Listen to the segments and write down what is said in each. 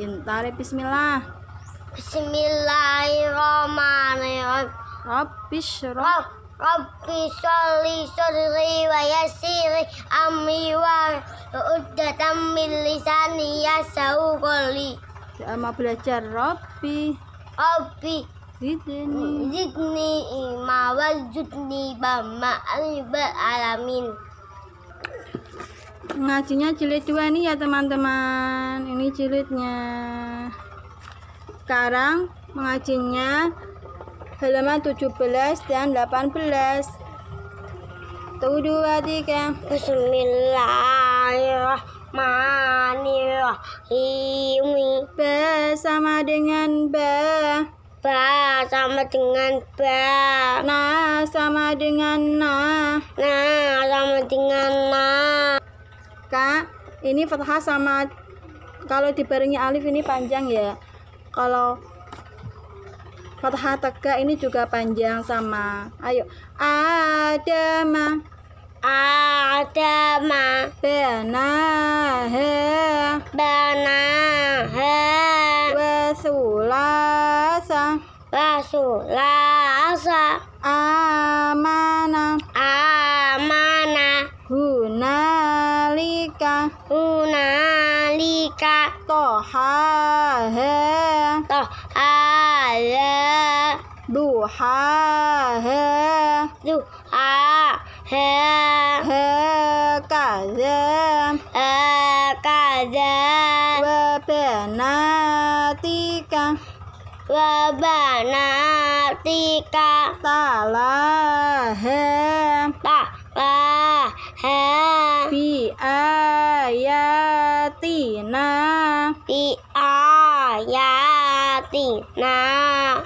ya bismillah. Bismillahirrahmanirrahim. Rabbish Rob Rabbi sholli sholli wa yassiri amri wa uddatan min ya yasau Sama belajar Rabbi. Rabbi zidni zidni ima wal judni bama alamin ngajinya jilid dua ini ya teman-teman ini jilidnya sekarang mengajinya halaman 17 dan 18 1, dua tiga Bismillahirrahmanirrahim sama dengan ba ba sama dengan ba nah sama dengan na nah sama dengan na Kak, ini fathah sama kalau dibarengi alif ini panjang ya kalau fathah tegak ini juga panjang sama ayo ada ma, adama he, banaha he, wasulasa wasulasa amanah ca to ha he to ha he du ha he du ha he he cả ze e cả ze ve pe na ti ca ve ba na ti ca ta la he ta la he pi a ya ayatina Bi ayatina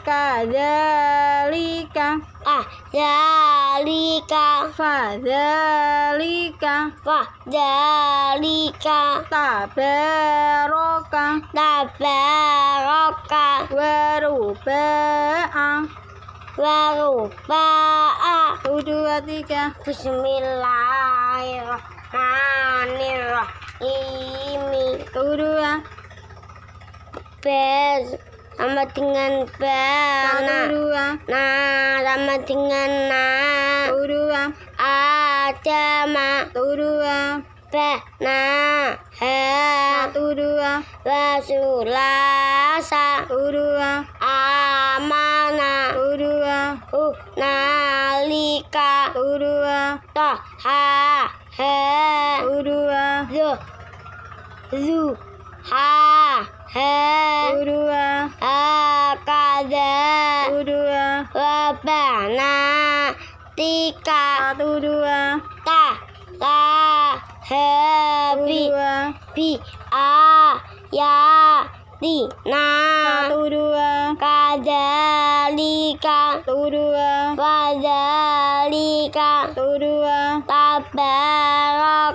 Kadalika Kadalika Fadalika Fadalika Tabaroka Tabaroka Warubaa Warubaa Dua tiga Bismillahirrahmanirrahim ini kedua bes sama dengan bel nah, nah sama dengan nah kedua ada ma kedua bes nah he kedua rasulasa kedua amana kedua uh nalika kedua toh ha he kedua zu ha ha udua akada udua ti ka udua ta la he bi bi a ya di na udua kadalika udua fadalika udua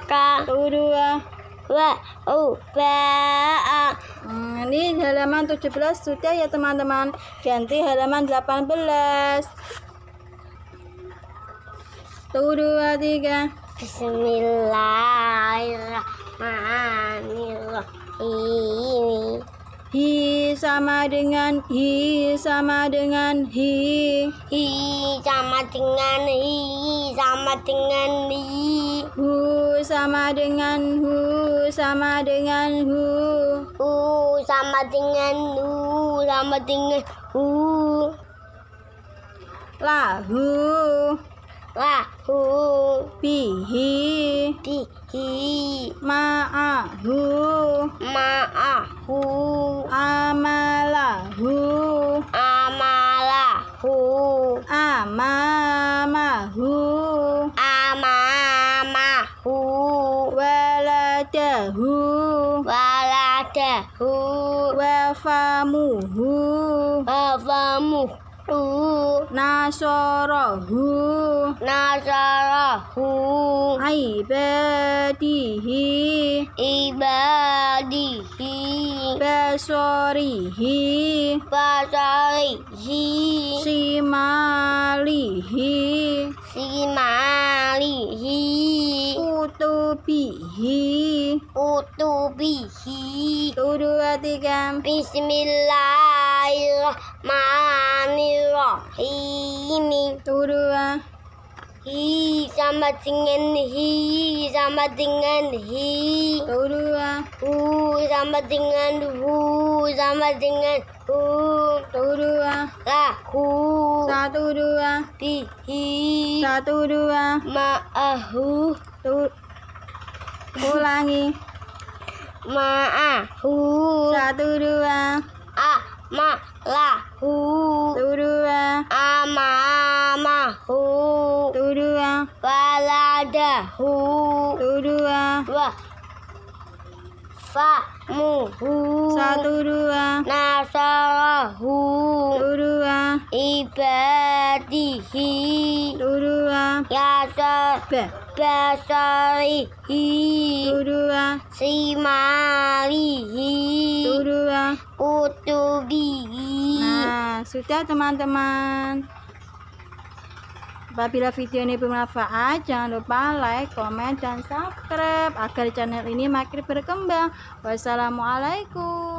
ka udua wa uba'a. Hmm, ini halaman 17 sudah ya teman-teman. Ganti halaman 18. Tuh dua tiga. Bismillahirrahmanirrahim. Hi sama dengan hi sama dengan hi. Hi sama dengan hi sama dengan hi. Hu sama dengan hu sama dengan hu. Hu sama dengan hu sama dengan hu. Lahu. Lahu. Bihi. Bihi. hu waladahu waladahu wafamuhu Hu, nasarahu nasarahu ibadihi ibadihi basorihi basorihi simalihi simalihi Bih, kutubihi dua tiga Bismillahirrahmanirrahim dua hi sama dengan hi sama dengan hi dua hu sama dengan hu sama dengan hu dua hu satu dua bihi satu dua maahu ulangi a hu satu dua a ma la hu satu dua a ma ma hu satu dua da hu satu dua wa fa'muhu satu dua nasarahu dua ibadihi dua yasar basarihi dua dua kutubihi nah sudah teman-teman Apabila video ini bermanfaat, jangan lupa like, comment, dan subscribe agar channel ini makin berkembang. Wassalamualaikum.